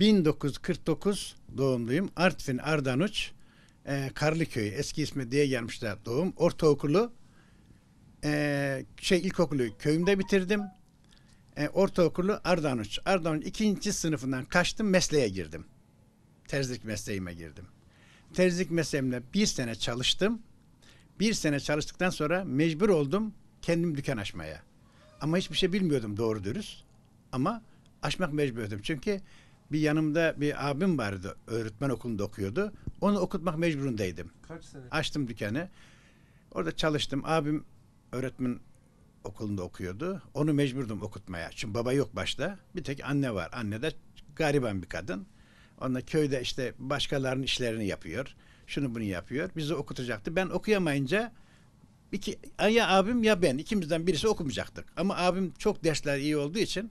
1949 doğumluyum. Artvin Ardanuç e, Karlıköy eski ismi diye gelmişler doğum. Ortaokulu e, şey ilkokulu köyümde bitirdim. E, ortaokulu Ardanuç. Ardanuç ikinci sınıfından kaçtım mesleğe girdim. Terzilik mesleğime girdim. Terzilik mesleğimle bir sene çalıştım. Bir sene çalıştıktan sonra mecbur oldum kendim dükkan açmaya. Ama hiçbir şey bilmiyordum doğru dürüst. Ama açmak mecbur oldum Çünkü bir yanımda bir abim vardı. Öğretmen okulunda okuyordu. Onu okutmak mecburundaydım. Kaç sene? Açtım dükkanı. Orada çalıştım. Abim öğretmen okulunda okuyordu. Onu mecburdum okutmaya. Çünkü baba yok başta. Bir tek anne var. Anne de gariban bir kadın. Onunla köyde işte başkalarının işlerini yapıyor. Şunu bunu yapıyor. Bizi okutacaktı. Ben okuyamayınca iki, ya abim ya ben ikimizden birisi okumayacaktık. Ama abim çok dersler iyi olduğu için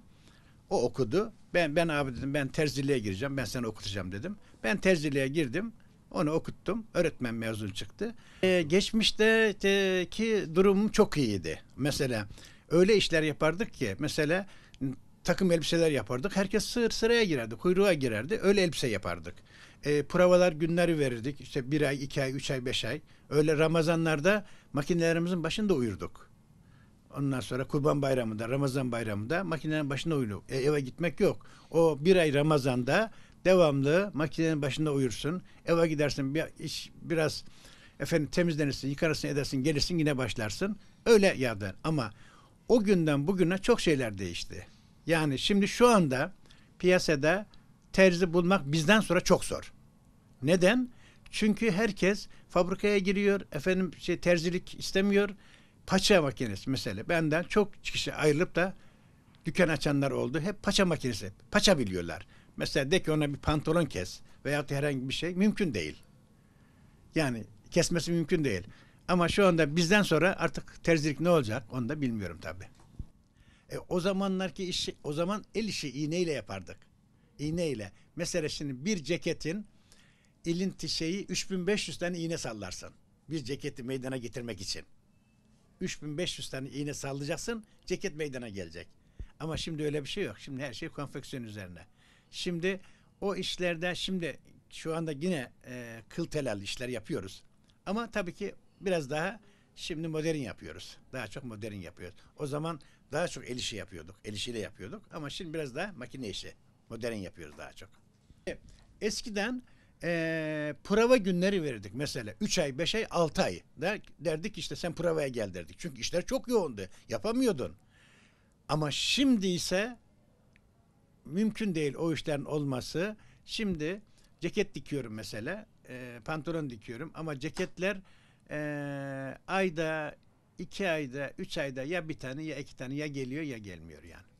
o okudu. Ben ben abi dedim ben terziliğe gireceğim. Ben seni okutacağım dedim. Ben terziliğe girdim. Onu okuttum. Öğretmen mezun çıktı. Ee, geçmişteki durumum çok iyiydi. Mesela öyle işler yapardık ki mesela takım elbiseler yapardık. Herkes sır sıraya girerdi. Kuyruğa girerdi. Öyle elbise yapardık. E, ee, provalar günleri verirdik. İşte bir ay, iki ay, üç ay, beş ay. Öyle Ramazanlarda makinelerimizin başında uyurduk. Ondan sonra Kurban Bayramı'nda, Ramazan Bayramı'nda makinenin başında uyulu. E, eve gitmek yok. O bir ay Ramazan'da devamlı makinenin başında uyursun. Eve gidersin bir iş biraz efendim temizlenirsin, yıkarsın edersin, gelirsin yine başlarsın. Öyle yerden ama o günden bugüne çok şeyler değişti. Yani şimdi şu anda piyasada terzi bulmak bizden sonra çok zor. Neden? Çünkü herkes fabrikaya giriyor, efendim şey terzilik istemiyor paça makinesi mesela. Benden çok kişi ayrılıp da dükkan açanlar oldu. Hep paça makinesi. Paça biliyorlar. Mesela de ki ona bir pantolon kes veya herhangi bir şey mümkün değil. Yani kesmesi mümkün değil. Ama şu anda bizden sonra artık terzilik ne olacak onu da bilmiyorum tabi. E, o ki işi, o zaman el işi iğneyle yapardık. İğneyle. Mesela şimdi bir ceketin ilinti şeyi 3500 tane iğne sallarsın. Bir ceketi meydana getirmek için. 3500 tane iğne sallayacaksın ceket meydana gelecek. Ama şimdi öyle bir şey yok. Şimdi her şey konfeksiyon üzerine. Şimdi o işlerde şimdi şu anda yine e, kıl telal işler yapıyoruz. Ama tabii ki biraz daha şimdi modern yapıyoruz. Daha çok modern yapıyoruz. O zaman daha çok el işi yapıyorduk. El işiyle yapıyorduk. Ama şimdi biraz daha makine işi. Modern yapıyoruz daha çok. Eskiden e, prova günleri verirdik mesela. üç ay, beş ay, altı ay. Der, derdik işte sen provaya gel derdik. Çünkü işler çok yoğundu. Yapamıyordun. Ama şimdi ise mümkün değil o işlerin olması. Şimdi ceket dikiyorum mesela. E, pantolon dikiyorum ama ceketler e, ayda, iki ayda, üç ayda ya bir tane ya iki tane ya geliyor ya gelmiyor yani.